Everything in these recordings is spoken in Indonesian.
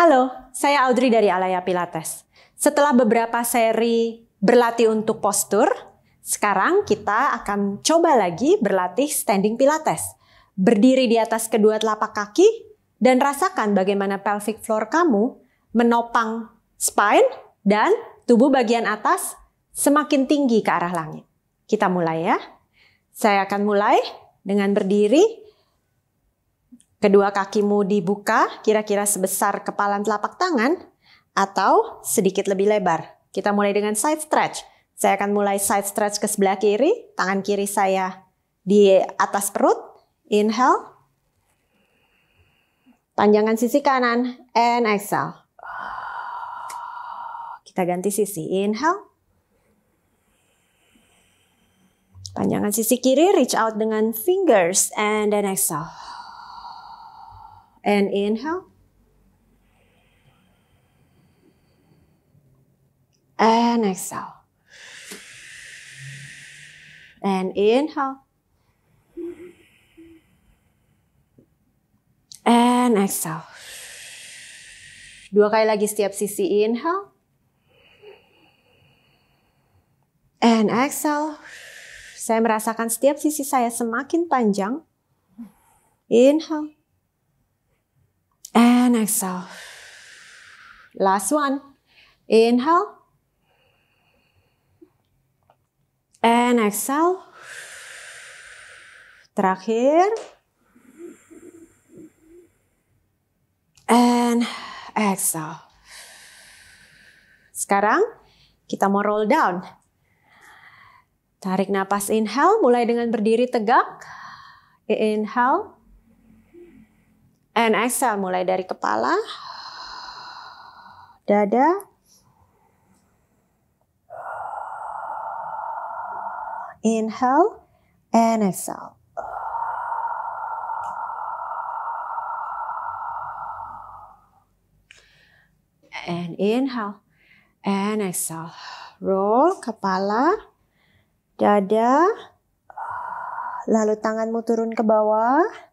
Halo, saya Audrey dari Alaya Pilates. Setelah beberapa seri berlatih untuk postur, sekarang kita akan coba lagi berlatih standing pilates. Berdiri di atas kedua telapak kaki dan rasakan bagaimana pelvic floor kamu menopang spine dan tubuh bagian atas semakin tinggi ke arah langit. Kita mulai ya. Saya akan mulai dengan berdiri Kedua kakimu dibuka kira-kira sebesar kepalan telapak tangan atau sedikit lebih lebar. Kita mulai dengan side stretch. Saya akan mulai side stretch ke sebelah kiri, tangan kiri saya di atas perut. Inhale. Panjangan sisi kanan and exhale. Kita ganti sisi. Inhale. Panjangan sisi kiri, reach out dengan fingers and then exhale and inhale. And exhale. And inhale. And exhale. Dua kali lagi setiap sisi inhale. And exhale. Saya merasakan setiap sisi saya semakin panjang. Inhale and exhale. Last one. Inhale. And exhale. Terakhir. And exhale. Sekarang kita mau roll down. Tarik napas inhale, mulai dengan berdiri tegak. Inhale. And exhale mulai dari kepala, dada, inhale, and exhale. And inhale, and exhale. Roll kepala, dada, lalu tanganmu turun ke bawah.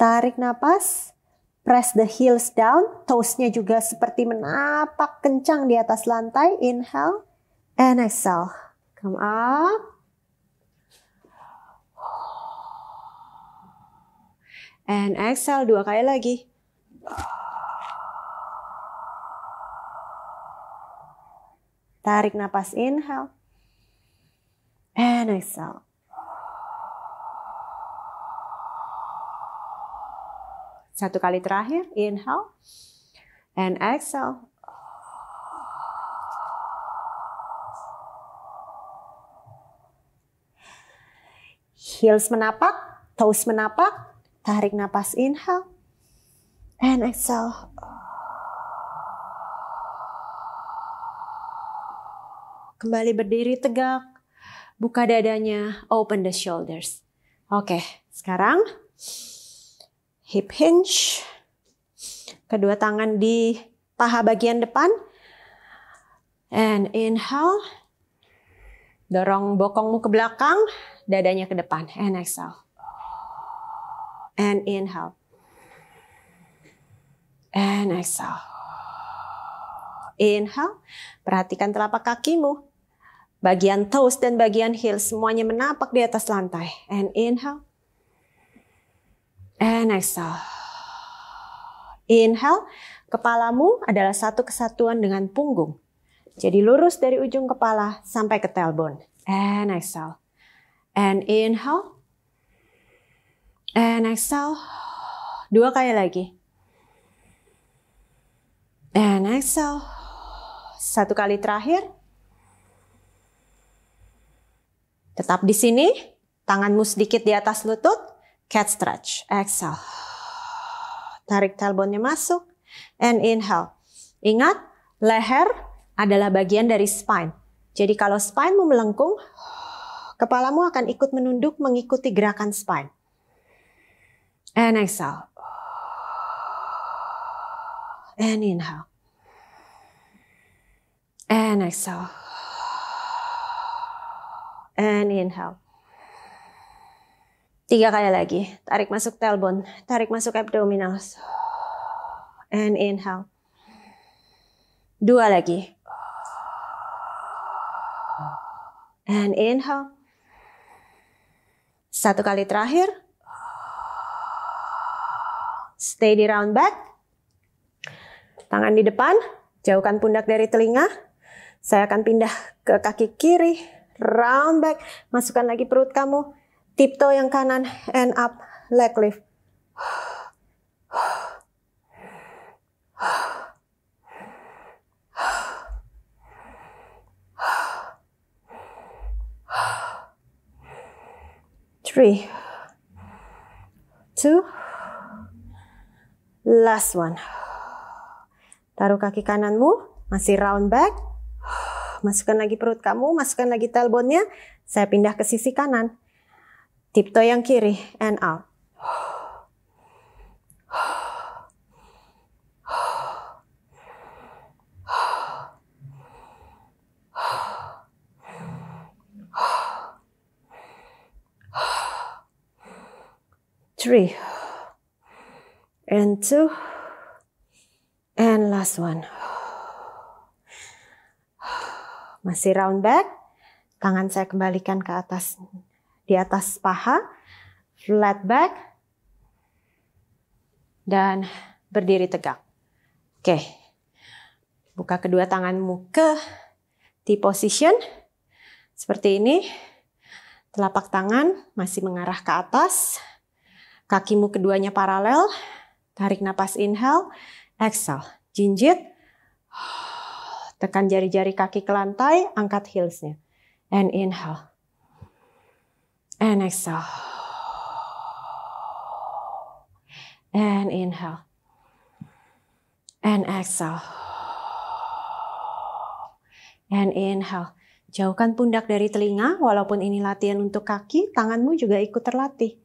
Tarik nafas, press the heels down, toesnya juga seperti menapak kencang di atas lantai. Inhale and exhale. Come up. And exhale dua kali lagi. Tarik nafas, inhale. And exhale. Satu kali terakhir, inhale and exhale. Heels menapak, toes menapak, tarik nafas, inhale and exhale. Kembali berdiri tegak, buka dadanya, open the shoulders. Oke, sekarang hip hinge. Kedua tangan di paha bagian depan. And inhale. Dorong bokongmu ke belakang, dadanya ke depan. And exhale. And inhale. And exhale. Inhale, perhatikan telapak kakimu. Bagian toes dan bagian heel semuanya menapak di atas lantai. And inhale. And eh, exhale. Inhale, kepalamu adalah satu kesatuan dengan punggung. Jadi lurus dari ujung kepala sampai ke tailbone. And eh, exhale. And inhale. And eh, exhale. Dua kali lagi. And exhale. Satu kali terakhir. Tetap di sini. Tanganmu sedikit di atas lutut. Cat stretch. Exhale. Tarik tailbone-nya masuk. And inhale. Ingat, leher adalah bagian dari spine. Jadi kalau spine mau melengkung, kepalamu akan ikut menunduk mengikuti gerakan spine. And exhale. And inhale. And exhale. And inhale. Tiga kali lagi. Tarik masuk tailbone, tarik masuk abdominal. And inhale. Dua lagi. And inhale. Satu kali terakhir. Stay di round back. Tangan di depan, jauhkan pundak dari telinga. Saya akan pindah ke kaki kiri, round back, masukkan lagi perut kamu, Tiptoe yang kanan, and up, leg lift. Three, two, last one. Taruh kaki kananmu, masih round back. Masukkan lagi perut kamu, masukkan lagi tailbone-nya. Saya pindah ke sisi kanan. Tipto yang kiri and out. Three and two and last one. Masih round back, tangan saya kembalikan ke atas di atas paha, flat back, dan berdiri tegak. Oke, buka kedua tanganmu ke T position seperti ini. Telapak tangan masih mengarah ke atas, kakimu keduanya paralel. Tarik nafas inhale, exhale, jinjit, tekan jari-jari kaki ke lantai, angkat heelsnya, and inhale and exhale. And inhale. And exhale. And inhale. Jauhkan pundak dari telinga, walaupun ini latihan untuk kaki, tanganmu juga ikut terlatih.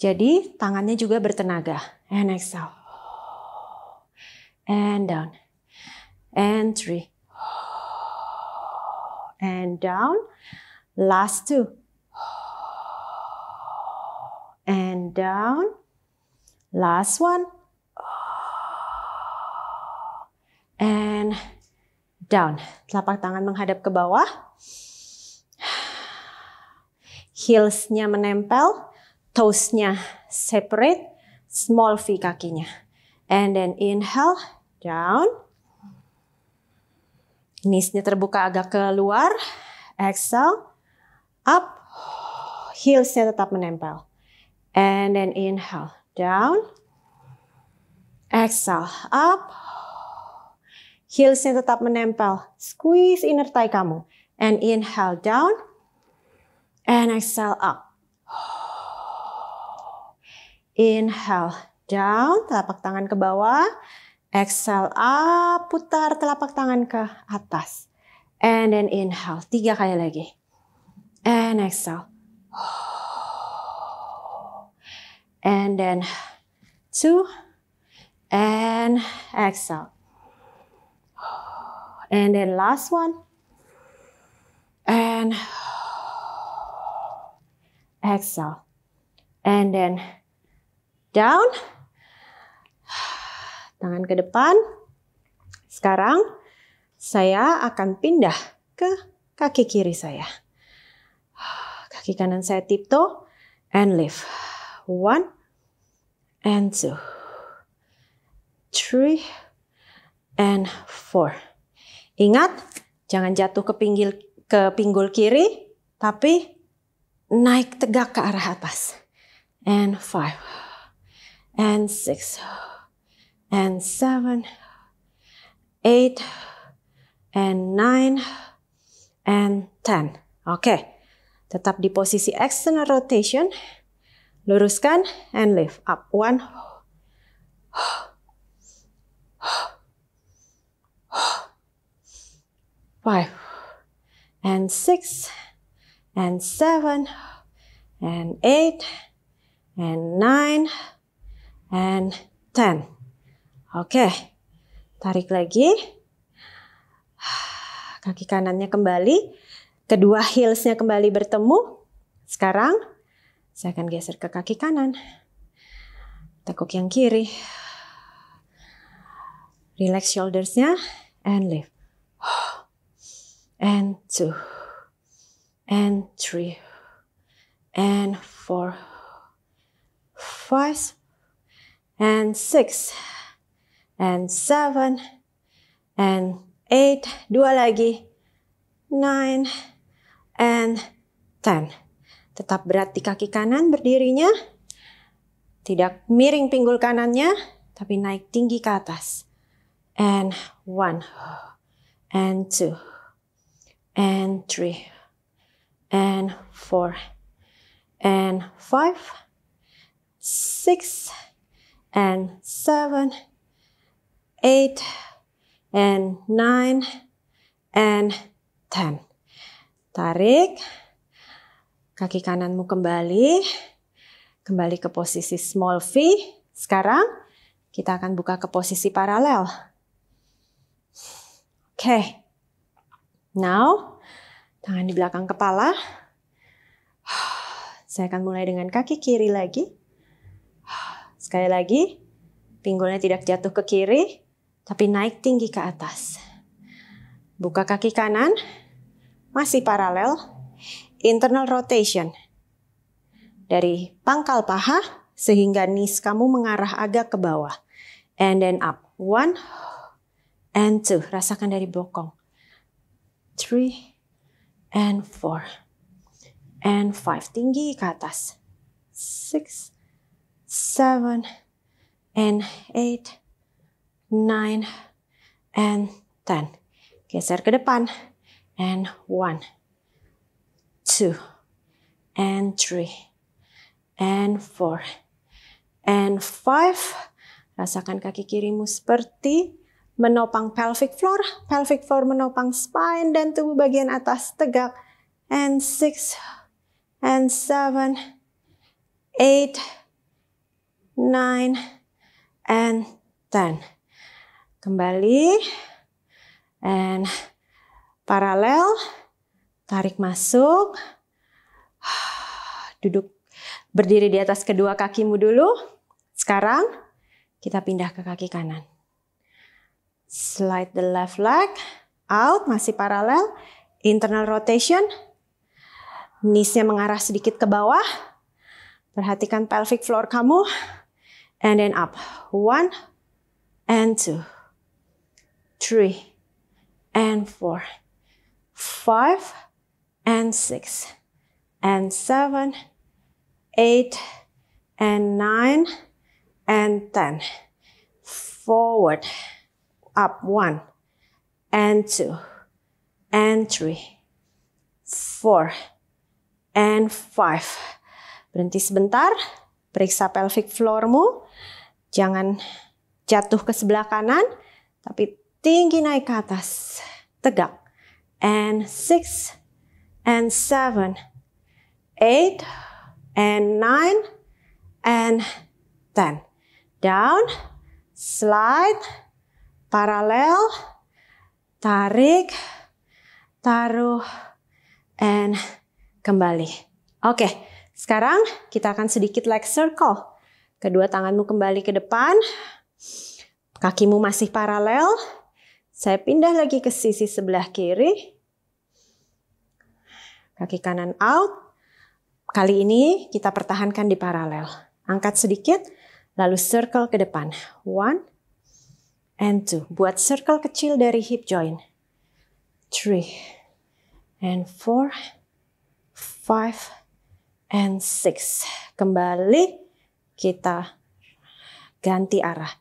Jadi tangannya juga bertenaga. And exhale. And down. And three. And down. Last two and down. Last one. And down. Telapak tangan menghadap ke bawah. Heelsnya menempel, toesnya separate, small V kakinya. And then inhale, down. Kneesnya terbuka agak keluar. Exhale, up. Heelsnya tetap menempel. And then inhale, down. Exhale, up. Heelsnya tetap menempel. Squeeze inner thigh kamu. And inhale, down. And exhale, up. Inhale, down. Telapak tangan ke bawah. Exhale, up. Putar telapak tangan ke atas. And then inhale. Tiga kali lagi. And exhale and then two and exhale. And then last one. And exhale. And then down. Tangan ke depan. Sekarang saya akan pindah ke kaki kiri saya. Kaki kanan saya tiptoe and lift. One, and two, three, and four. Ingat, jangan jatuh ke pinggul, ke pinggul kiri, tapi naik tegak ke arah atas. And five, and six, and seven, eight, and nine, and ten. Oke, okay. tetap di posisi external rotation. Luruskan and lift up. One. Five. And six. And seven. And eight. And nine. And ten. Oke. Okay. Tarik lagi. Kaki kanannya kembali. Kedua heelsnya kembali bertemu. Sekarang saya akan geser ke kaki kanan. Tekuk yang kiri. Relax shouldersnya and lift. And two. And three. And four. Five. And six. And seven. And eight. Dua lagi. Nine. And ten. Tetap berat di kaki kanan berdirinya. Tidak miring pinggul kanannya, tapi naik tinggi ke atas. And one, and two, and three, and four, and five, six, and seven, eight, and nine, and ten. Tarik. Kaki kananmu kembali, kembali ke posisi small V. Sekarang kita akan buka ke posisi paralel. Oke. Okay. Now, tangan di belakang kepala. Saya akan mulai dengan kaki kiri lagi. Sekali lagi, pinggulnya tidak jatuh ke kiri, tapi naik tinggi ke atas. Buka kaki kanan, masih paralel internal rotation dari pangkal paha sehingga knees kamu mengarah agak ke bawah. And then up. One and two. Rasakan dari bokong. Three and four. And five. Tinggi ke atas. Six, seven, and eight, nine, and ten. Geser ke depan. And one two, and three, and four, and five. Rasakan kaki kirimu seperti menopang pelvic floor, pelvic floor menopang spine dan tubuh bagian atas tegak. And six, and seven, eight, nine, and ten. Kembali, and paralel. Tarik masuk. Duduk berdiri di atas kedua kakimu dulu. Sekarang kita pindah ke kaki kanan. Slide the left leg out masih paralel. Internal rotation. Kneesnya mengarah sedikit ke bawah. Perhatikan pelvic floor kamu. And then up. One and two. Three and four. Five and six and seven, eight and nine and ten. Forward, up one and two and three, four and five. Berhenti sebentar, periksa pelvic floormu. Jangan jatuh ke sebelah kanan, tapi tinggi naik ke atas. Tegak. And six, and seven, eight and nine and ten. Down, slide, parallel, tarik, taruh, and kembali. Oke, sekarang kita akan sedikit like circle. Kedua tanganmu kembali ke depan, kakimu masih paralel. Saya pindah lagi ke sisi sebelah kiri, Kaki kanan out. Kali ini kita pertahankan di paralel. Angkat sedikit, lalu circle ke depan. One and two. Buat circle kecil dari hip joint. Three and four, five and six. Kembali kita ganti arah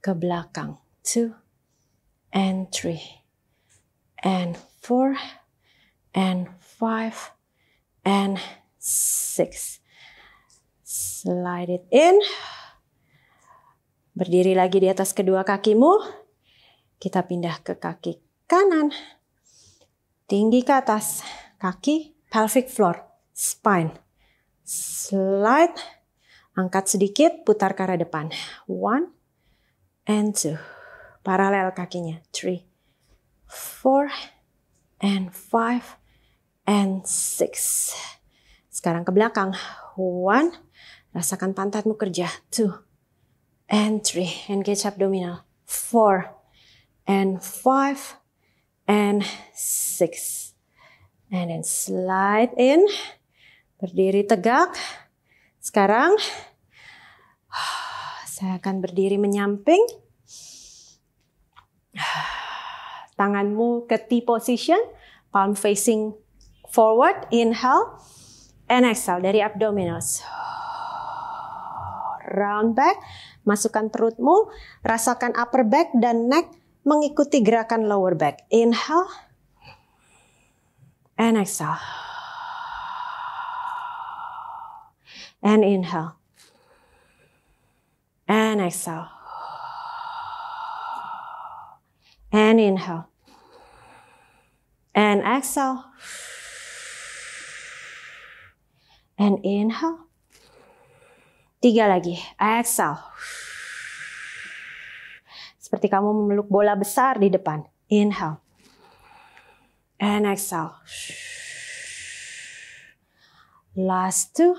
ke belakang. Two and three and four and five, and six. Slide it in. Berdiri lagi di atas kedua kakimu. Kita pindah ke kaki kanan. Tinggi ke atas. Kaki, pelvic floor, spine. Slide. Angkat sedikit, putar ke arah depan. One and two. Paralel kakinya. Three, four, and five, and six. Sekarang ke belakang. One, rasakan pantatmu kerja. Two, and three. Engage abdominal. Four, and five, and six. And then slide in. Berdiri tegak. Sekarang, saya akan berdiri menyamping. Tanganmu ke T position, palm facing forward, inhale, and exhale dari abdominals. Round back, masukkan perutmu, rasakan upper back dan neck mengikuti gerakan lower back. Inhale, and exhale. And inhale. And exhale. And inhale. And exhale and inhale. Tiga lagi, exhale. Seperti kamu memeluk bola besar di depan. Inhale. And exhale. Last two.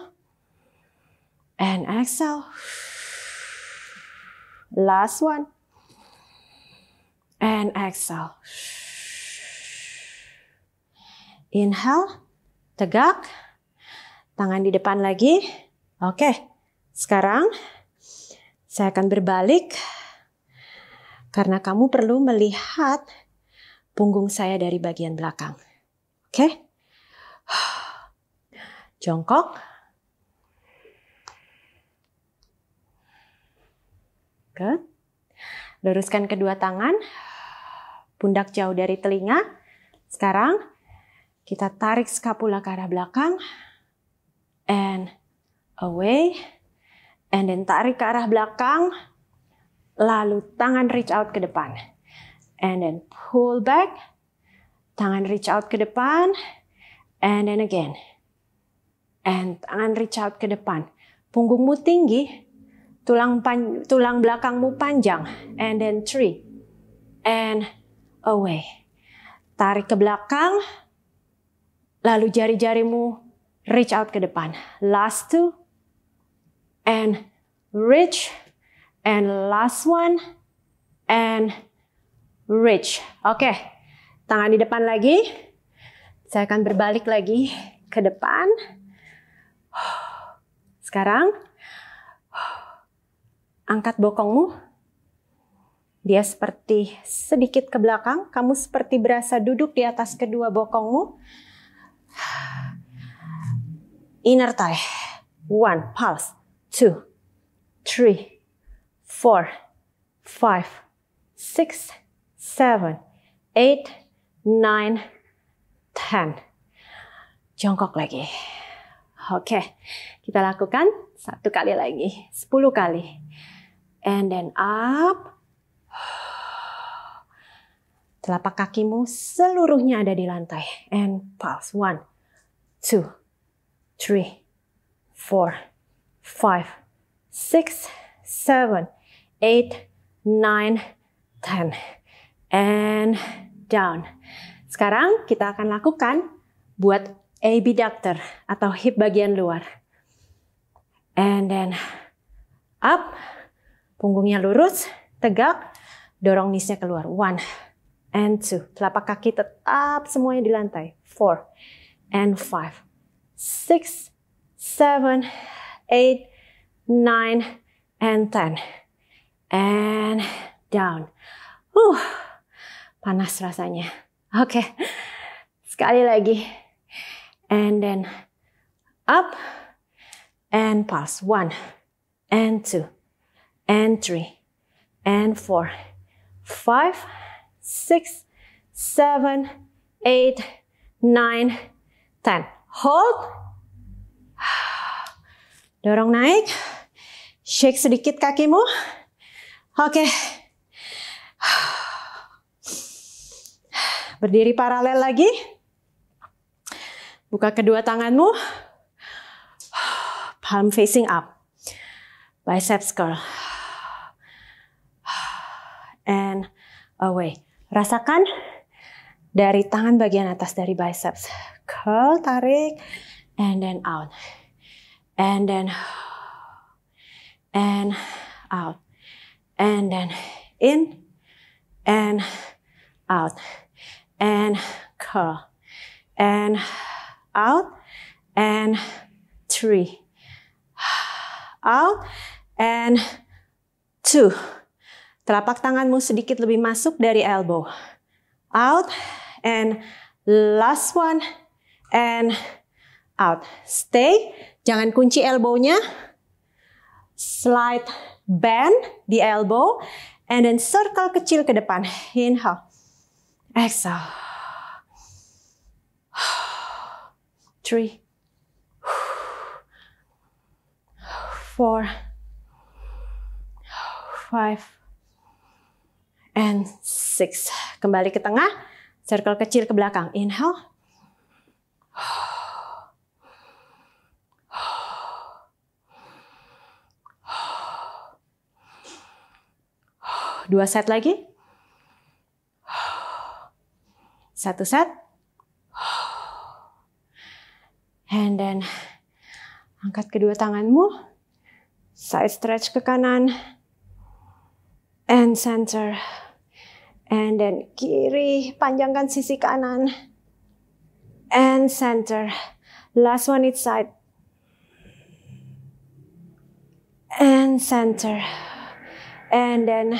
And exhale. Last one. And exhale. Inhale, tegak. Tangan di depan lagi. Oke. Sekarang saya akan berbalik karena kamu perlu melihat punggung saya dari bagian belakang. Oke? Jongkok. Good. Luruskan kedua tangan. Pundak jauh dari telinga. Sekarang kita tarik skapula ke arah belakang away, and then tarik ke arah belakang, lalu tangan reach out ke depan. And then pull back, tangan reach out ke depan, and then again. And tangan reach out ke depan. Punggungmu tinggi, tulang, pan, tulang belakangmu panjang. And then three, and away. Tarik ke belakang, lalu jari-jarimu reach out ke depan. Last two, and rich and last one and rich. Oke. Okay. Tangan di depan lagi. Saya akan berbalik lagi ke depan. Sekarang angkat bokongmu. Dia seperti sedikit ke belakang, kamu seperti berasa duduk di atas kedua bokongmu. Inner thigh. One pulse two, three, four, five, six, seven, eight, nine, ten. Jongkok lagi. Oke, okay. kita lakukan satu kali lagi, sepuluh kali. And then up. Telapak kakimu seluruhnya ada di lantai. And pulse. One, two, three, four, five, six, seven, eight, nine, ten. And down. Sekarang kita akan lakukan buat abductor atau hip bagian luar. And then up, punggungnya lurus, tegak, dorong knees-nya keluar. One and two. Telapak kaki tetap semuanya di lantai. Four and five, six, seven, eight, nine, and 10. And down. Uh, panas rasanya. okay. sekali lagi. And then up and pulse. One, and two, and three, and four, five, six, seven, eight, nine, ten. Hold Dorong naik. Shake sedikit kakimu. Oke. Berdiri paralel lagi. Buka kedua tanganmu. Palm facing up. Biceps curl. And away. Rasakan dari tangan bagian atas dari biceps. Curl, tarik, and then out. and then and out and then in and out and curl and out and three out and two telapak tanganmu sedikit lebih masuk dari elbow out and last one and out stay Jangan kunci elbownya. Slide bend di elbow. And then circle kecil ke depan. Inhale. Exhale. Three. Four. Five. And six. Kembali ke tengah. Circle kecil ke belakang. Inhale. Dua set lagi. Satu set. And then angkat kedua tanganmu. Side stretch ke kanan. And center. And then kiri, panjangkan sisi kanan. And center. Last one each side. and center. And then